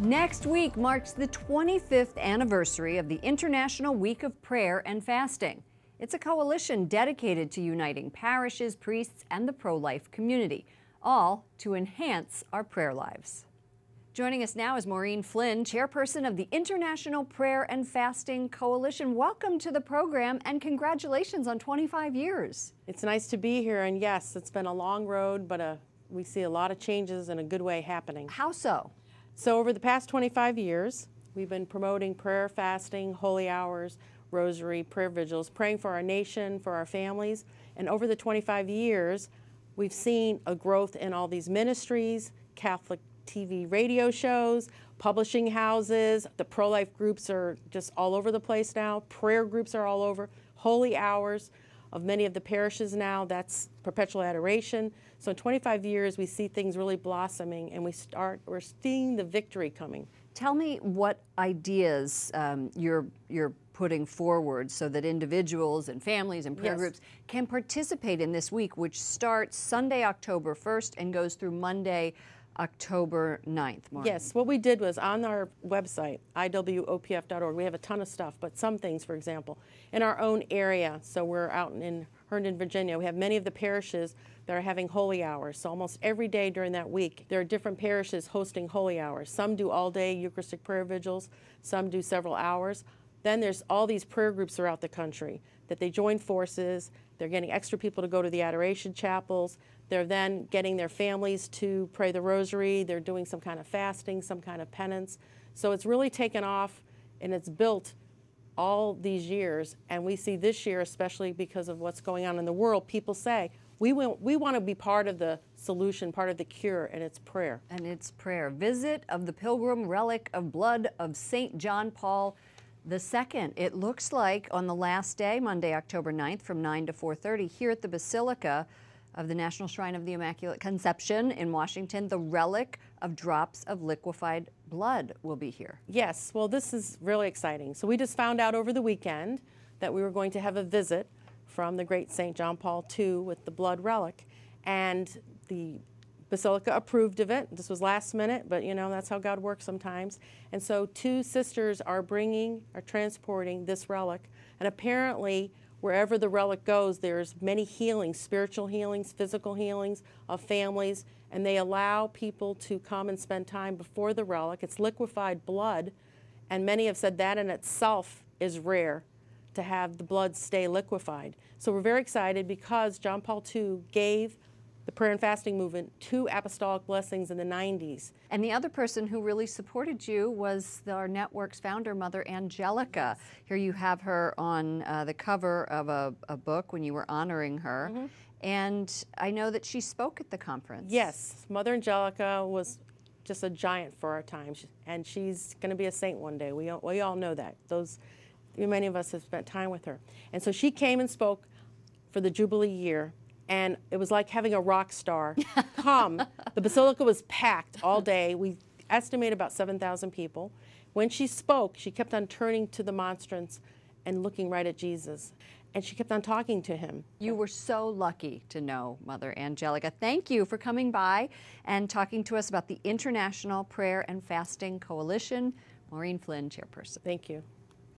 Next week marks the 25th anniversary of the International Week of Prayer and Fasting. It's a coalition dedicated to uniting parishes, priests, and the pro life community, all to enhance our prayer lives. Joining us now is Maureen Flynn, chairperson of the International Prayer and Fasting Coalition. Welcome to the program and congratulations on 25 years. It's nice to be here, and yes, it's been a long road, but a, uh, we see a lot of changes in a good way happening. How so? So, over the past 25 years, we've been promoting prayer, fasting, holy hours, rosary, prayer vigils, praying for our nation, for our families. And over the 25 years, we've seen a growth in all these ministries, Catholic TV radio shows, publishing houses, the pro life groups are just all over the place now, prayer groups are all over, holy hours of many of the parishes now. That's perpetual adoration. So in 25 years, we see things really blossoming, and we start we're seeing the victory coming. Tell me what ideas um, your your putting forward so that individuals and families and prayer yes. groups can participate in this week, which starts Sunday, October 1st, and goes through Monday. October 9th. Martin. Yes, what we did was on our website, iwopf.org, we have a ton of stuff, but some things, for example, in our own area, so we're out in Herndon, Virginia, we have many of the parishes that are having holy hours. So almost every day during that week, there are different parishes hosting holy hours. Some do all day Eucharistic prayer vigils, some do several hours. Then there's all these prayer groups throughout the country that they join forces. They're getting extra people to go to the adoration chapels. They're then getting their families to pray the rosary. They're doing some kind of fasting, some kind of penance. So it's really taken off and it's built all these years. And we see this year, especially because of what's going on in the world, people say, we, will, we want to be part of the solution, part of the cure, and it's prayer. And it's prayer. Visit of the Pilgrim Relic of Blood of St. John Paul the 2nd. It looks like on the last day, Monday, October 9th from 9 to 4:30 here at the Basilica of the National Shrine of the Immaculate Conception in Washington, the relic of drops of liquefied blood will be here. Yes, well this is really exciting. So we just found out over the weekend that we were going to have a visit from the great St. John Paul II with the blood relic and the Basilica approved of it. This was last minute, but you know, that's how God works sometimes. And so, two sisters are bringing, are transporting this relic. And apparently, wherever the relic goes, there's many healings spiritual healings, physical healings of families. And they allow people to come and spend time before the relic. It's liquefied blood. And many have said that in itself is rare to have the blood stay liquefied. So, we're very excited because John Paul II gave the prayer and fasting movement, two apostolic blessings in the 90s. And the other person who really supported you was the, our network's founder, Mother Angelica. Here you have her on uh, the cover of a, a, book when you were honoring her. Mm-hmm. And I know that she spoke at the conference. Yes, Mother Angelica was just a giant for our time, and she's going to be a saint one day. We all, we all know that. Those, many of us have spent time with her, and so she came and spoke for the Jubilee year and it was like having a rock star come. the basilica was packed all day. We estimate about 7,000 people. When she spoke, she kept on turning to the monstrance and looking right at Jesus. And she kept on talking to him. You were so lucky to know Mother Angelica. Thank you for coming by and talking to us about the International Prayer and Fasting Coalition. Maureen Flynn, chairperson. Thank you.